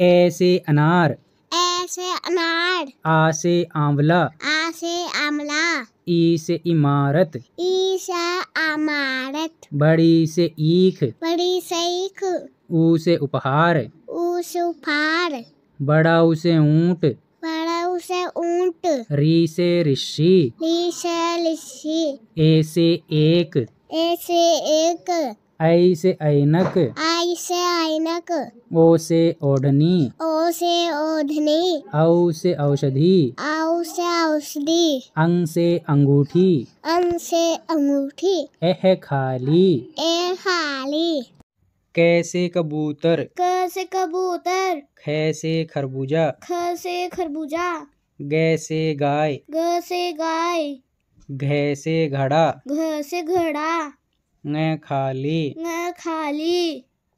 ए से अनार ए से अनार आ से आंवला आ से आंवला ई से इमारत ई से इमारत बड़ी से ईख बड़ी से ईख ऊ से उपहार ऊ से उपहार बड़ा उसे ऊंट बड़ा उसे ऊंट री से ऋषि री से ऋषि ए से एक ए से एक आई से ऐनक आई से ऐनक ओ से ओढ़नी ओ से ओढ़नी औ से औषधि औ से औषधि अंग से अंगूठी अंग से अंगूठी एह खाली ए खाली कैसे कबूतर कैसे कबूतर खैसे से खरबूजा खैसे खरबूजा गैसे गाय गैसे गाय घे से घड़ा घैसे से घड़ा न खाली न खाली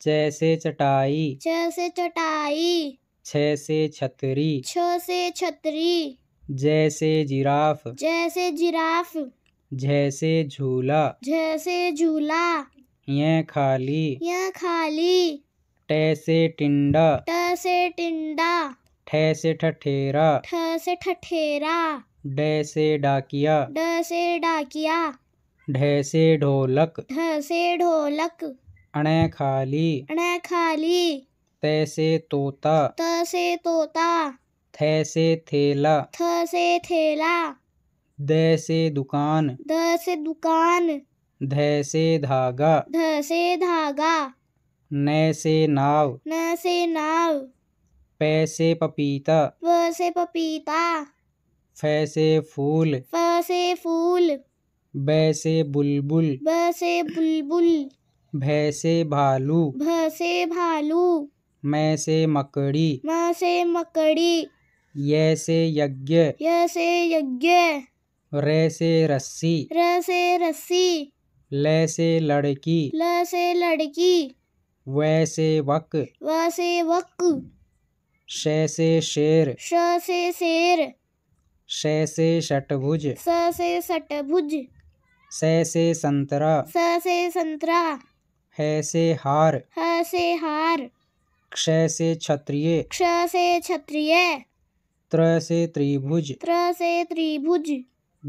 जैसे चटाई जैसे चटाई छह से छतरी छ से छतरी जैसे जिराफ जैसे जिराफ जैसे झूला जैसे झूला यह खाली यह खाली टैसे टिंडा टैसे टिंडा ठैसे ठठेरा ठैसे ठठेरा डे से डाकिया डे डाकिया ढैसे ढोलक ढैसे ढोलक अणे खाली अणे खाली तैसे तोता तसे तोता थैसे थैला थैसे थैला दैसे दुकान दैसे दुकान धैसे धागा धैसे धागा नैसे नाव नैसे नाव पैसे पपीता पैसे पपीता फैसे फूल फैसे फूल बैसे बुलबुल बैसे बुलबुल भैसे भालू भैसे भालू मैं से मकड़ी मैं से मकड़ी ये से यज्ञ ये से यज्ञ रे से रस्सी रे से रस्सी ले से लड़की ले से लड़की वैसे वक वैसे वक शे से शेर श से शेर श से षटभुज स से स से संतरा स से संतरा ह से हार ह से हार क्ष से क्षत्रिय क्ष से क्षत्रिय त्र से त्रिभुज त्र से त्रिभुज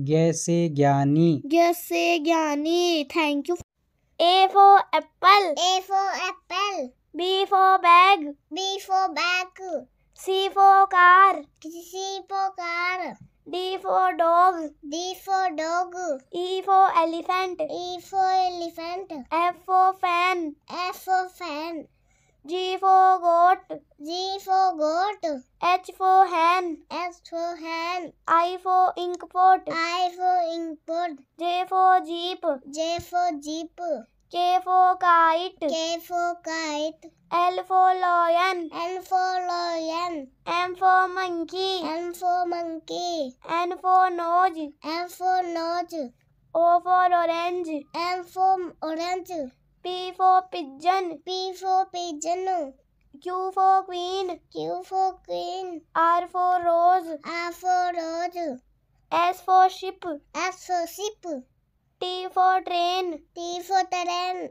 ज्ञ से ज्ञानी ज्ञ से ज्ञानी thank you A for apple A for apple B for bag B for bag C for car C for car D for dog. D for dog. E for elephant. E for elephant. F for fan. F for fan. G for goat. G for goat. H for hand. H for hand. I for inkpot. I for inkpot. J for jeep. J for jeep. K for kite. K for kite. L for lion. L for lion. M for monkey. M for monkey. N for nose. N for nose. O for orange. M for orange. P for pigeon. P for pigeon. Q for queen. Q for queen. R for rose. R for rose. S for ship. S for ship. T for train. T for train.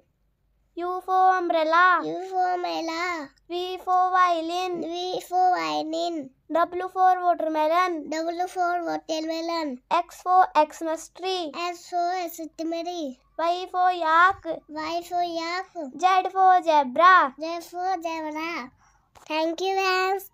U for umbrella. U for umbrella. V for violin. V for violin. W for watermelon. W for watermelon. X for Xmas tree. X for Xmas tree. Y for yak. Y for yak. Z for zebra. Z for zebra. Thank you, guys.